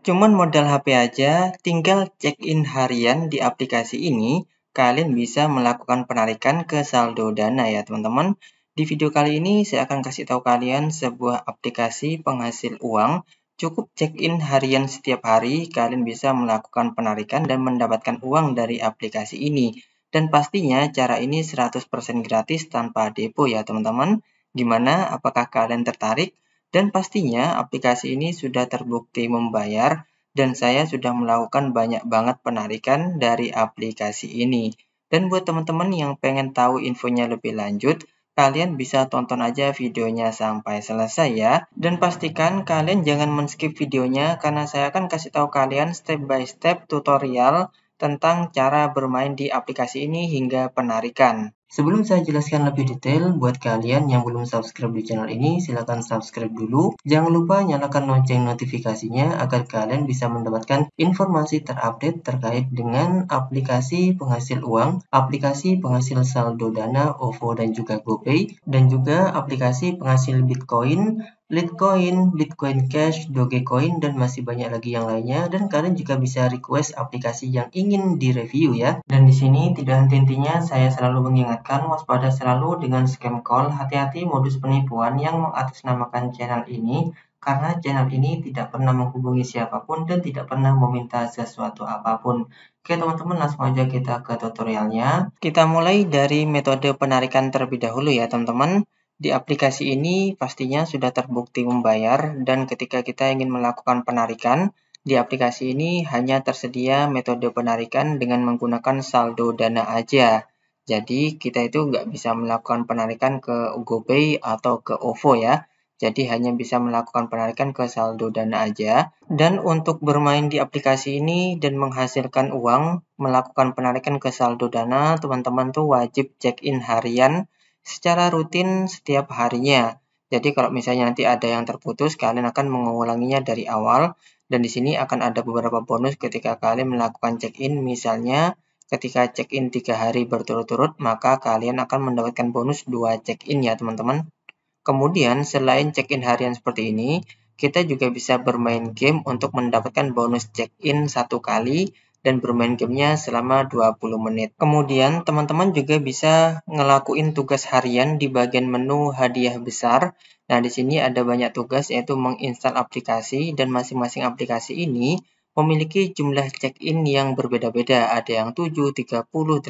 Cuman modal HP aja, tinggal check-in harian di aplikasi ini, kalian bisa melakukan penarikan ke saldo dana ya teman-teman. Di video kali ini saya akan kasih tahu kalian sebuah aplikasi penghasil uang. Cukup check-in harian setiap hari, kalian bisa melakukan penarikan dan mendapatkan uang dari aplikasi ini. Dan pastinya cara ini 100% gratis tanpa depo ya teman-teman. Gimana? Apakah kalian tertarik? Dan pastinya aplikasi ini sudah terbukti membayar dan saya sudah melakukan banyak banget penarikan dari aplikasi ini. Dan buat teman-teman yang pengen tahu infonya lebih lanjut, kalian bisa tonton aja videonya sampai selesai ya. Dan pastikan kalian jangan men-skip videonya karena saya akan kasih tahu kalian step by step tutorial tentang cara bermain di aplikasi ini hingga penarikan. Sebelum saya jelaskan lebih detail, buat kalian yang belum subscribe di channel ini, silahkan subscribe dulu. Jangan lupa nyalakan lonceng notifikasinya agar kalian bisa mendapatkan informasi terupdate terkait dengan aplikasi penghasil uang, aplikasi penghasil saldo dana, OVO, dan juga GoPay, dan juga aplikasi penghasil Bitcoin, Litecoin, Bitcoin Cash, Dogecoin, dan masih banyak lagi yang lainnya. Dan kalian juga bisa request aplikasi yang ingin direview ya. Dan di sini tidak henti-hentinya saya selalu mengingat menekankan waspada selalu dengan scam call, hati-hati modus penipuan yang mengatasnamakan channel ini karena channel ini tidak pernah menghubungi siapapun dan tidak pernah meminta sesuatu apapun. Oke teman-teman langsung aja kita ke tutorialnya. Kita mulai dari metode penarikan terlebih dahulu ya teman-teman. Di aplikasi ini pastinya sudah terbukti membayar dan ketika kita ingin melakukan penarikan, di aplikasi ini hanya tersedia metode penarikan dengan menggunakan saldo dana aja. Jadi kita itu nggak bisa melakukan penarikan ke GoPay atau ke OVO ya. Jadi hanya bisa melakukan penarikan ke saldo dana aja. Dan untuk bermain di aplikasi ini dan menghasilkan uang, melakukan penarikan ke saldo dana, teman-teman tuh wajib check-in harian secara rutin setiap harinya. Jadi kalau misalnya nanti ada yang terputus, kalian akan mengulanginya dari awal. Dan di sini akan ada beberapa bonus ketika kalian melakukan check-in, misalnya ketika check-in tiga hari berturut-turut, maka kalian akan mendapatkan bonus dua check-in ya teman-teman. Kemudian selain check-in harian seperti ini, kita juga bisa bermain game untuk mendapatkan bonus check-in satu kali dan bermain gamenya selama 20 menit. Kemudian teman-teman juga bisa ngelakuin tugas harian di bagian menu hadiah besar. Nah di sini ada banyak tugas yaitu menginstal aplikasi dan masing-masing aplikasi ini memiliki jumlah check-in yang berbeda-beda. Ada yang 7, 30, 80, 40.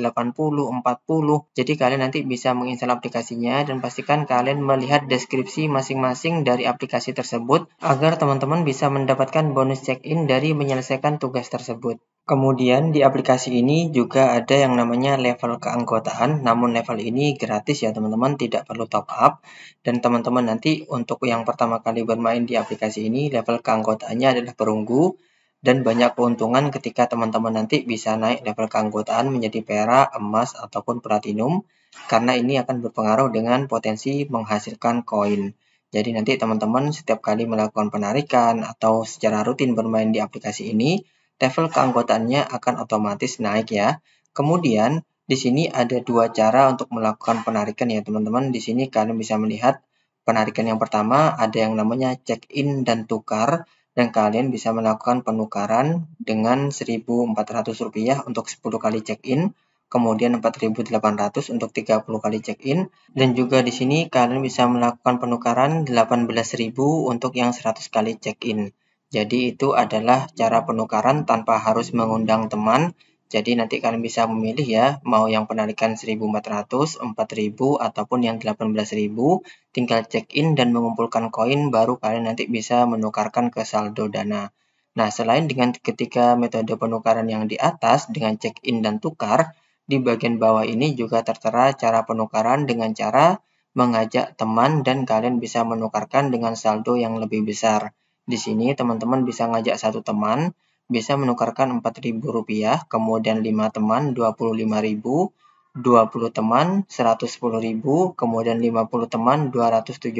Jadi kalian nanti bisa menginstal aplikasinya dan pastikan kalian melihat deskripsi masing-masing dari aplikasi tersebut agar teman-teman bisa mendapatkan bonus check-in dari menyelesaikan tugas tersebut. Kemudian di aplikasi ini juga ada yang namanya level keanggotaan, namun level ini gratis ya teman-teman, tidak perlu top up. Dan teman-teman nanti untuk yang pertama kali bermain di aplikasi ini, level keanggotaannya adalah perunggu, dan banyak keuntungan ketika teman-teman nanti bisa naik level keanggotaan menjadi perak, emas, ataupun platinum karena ini akan berpengaruh dengan potensi menghasilkan koin. Jadi nanti teman-teman setiap kali melakukan penarikan atau secara rutin bermain di aplikasi ini, level keanggotaannya akan otomatis naik ya. Kemudian di sini ada dua cara untuk melakukan penarikan ya teman-teman. Di sini kalian bisa melihat penarikan yang pertama ada yang namanya check-in dan tukar dan kalian bisa melakukan penukaran dengan Rp1.400 untuk 10 kali check-in, kemudian 4.800 untuk 30 kali check-in, dan juga di sini kalian bisa melakukan penukaran 18.000 untuk yang 100 kali check-in. Jadi itu adalah cara penukaran tanpa harus mengundang teman jadi nanti kalian bisa memilih ya, mau yang penarikan 1400, 4000, ataupun yang 18000. Tinggal check in dan mengumpulkan koin, baru kalian nanti bisa menukarkan ke saldo dana. Nah, selain dengan ketika metode penukaran yang di atas, dengan check in dan tukar, di bagian bawah ini juga tertera cara penukaran dengan cara mengajak teman dan kalian bisa menukarkan dengan saldo yang lebih besar. Di sini teman-teman bisa ngajak satu teman, bisa menukarkan 4.000 rupiah, kemudian 5 teman 25.000, 20 teman 110.000, kemudian 50 teman 275, 100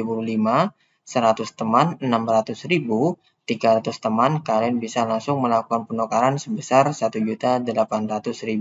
teman 600.000, 300 teman kalian bisa langsung melakukan penukaran sebesar 1.800.000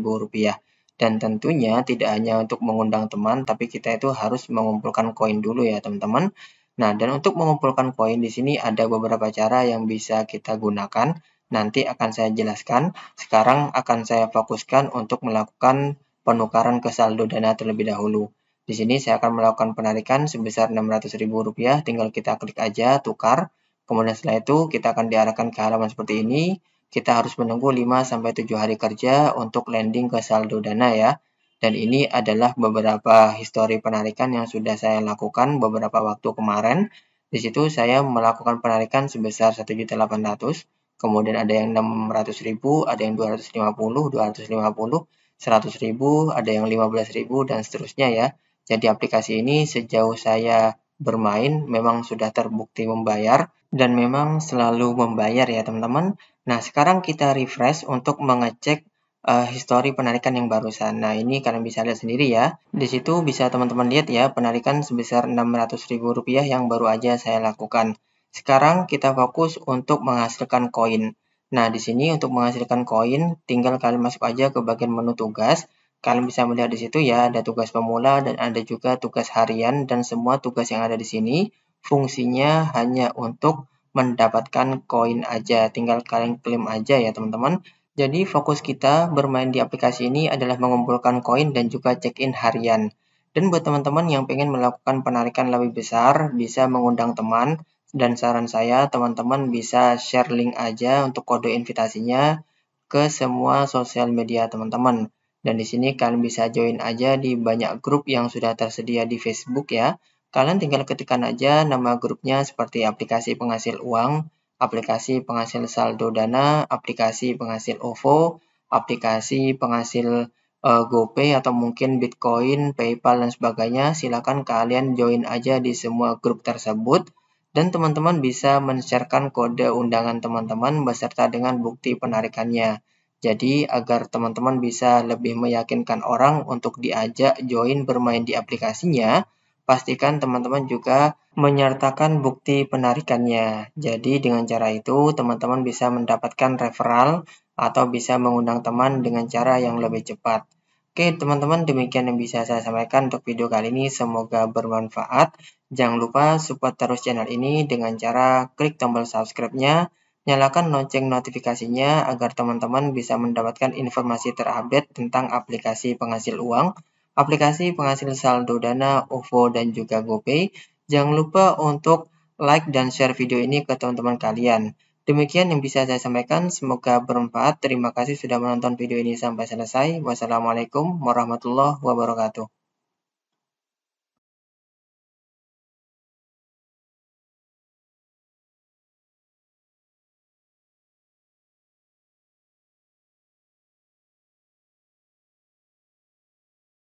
rupiah. Dan tentunya tidak hanya untuk mengundang teman, tapi kita itu harus mengumpulkan koin dulu ya teman-teman. Nah, dan untuk mengumpulkan koin di sini ada beberapa cara yang bisa kita gunakan nanti akan saya jelaskan. Sekarang akan saya fokuskan untuk melakukan penukaran ke saldo dana terlebih dahulu. Di sini saya akan melakukan penarikan sebesar Rp600.000, tinggal kita klik aja tukar. Kemudian setelah itu kita akan diarahkan ke halaman seperti ini. Kita harus menunggu 5-7 hari kerja untuk landing ke saldo dana ya. Dan ini adalah beberapa histori penarikan yang sudah saya lakukan beberapa waktu kemarin. Di situ saya melakukan penarikan sebesar 1.800 kemudian ada yang 600 ribu, ada yang 250, 250, 100 ribu, ada yang 15 ribu, dan seterusnya ya. Jadi aplikasi ini sejauh saya bermain memang sudah terbukti membayar dan memang selalu membayar ya teman-teman. Nah sekarang kita refresh untuk mengecek uh, histori penarikan yang barusan. Nah, ini kalian bisa lihat sendiri ya. Di situ bisa teman-teman lihat ya penarikan sebesar ribu rupiah yang baru aja saya lakukan. Sekarang kita fokus untuk menghasilkan koin. Nah, di sini untuk menghasilkan koin, tinggal kalian masuk aja ke bagian menu tugas. Kalian bisa melihat di situ ya, ada tugas pemula dan ada juga tugas harian dan semua tugas yang ada di sini fungsinya hanya untuk mendapatkan koin aja. Tinggal kalian klaim aja ya, teman-teman. Jadi fokus kita bermain di aplikasi ini adalah mengumpulkan koin dan juga check-in harian. Dan buat teman-teman yang pengen melakukan penarikan lebih besar, bisa mengundang teman dan saran saya, teman-teman bisa share link aja untuk kode invitasinya ke semua sosial media teman-teman. Dan di sini kalian bisa join aja di banyak grup yang sudah tersedia di Facebook ya. Kalian tinggal ketikkan aja nama grupnya seperti aplikasi penghasil uang, aplikasi penghasil saldo dana, aplikasi penghasil OVO, aplikasi penghasil uh, GoPay atau mungkin Bitcoin, PayPal dan sebagainya, silakan kalian join aja di semua grup tersebut dan teman-teman bisa men-sharekan kode undangan teman-teman beserta dengan bukti penarikannya. Jadi agar teman-teman bisa lebih meyakinkan orang untuk diajak join bermain di aplikasinya, pastikan teman-teman juga menyertakan bukti penarikannya. Jadi dengan cara itu teman-teman bisa mendapatkan referral atau bisa mengundang teman dengan cara yang lebih cepat. Oke teman-teman demikian yang bisa saya sampaikan untuk video kali ini semoga bermanfaat. Jangan lupa support terus channel ini dengan cara klik tombol subscribe-nya, nyalakan lonceng notifikasinya agar teman-teman bisa mendapatkan informasi terupdate tentang aplikasi penghasil uang, aplikasi penghasil saldo dana, OVO, dan juga GoPay. Jangan lupa untuk like dan share video ini ke teman-teman kalian. Demikian yang bisa saya sampaikan, semoga bermanfaat. Terima kasih sudah menonton video ini sampai selesai. Wassalamualaikum warahmatullahi wabarakatuh.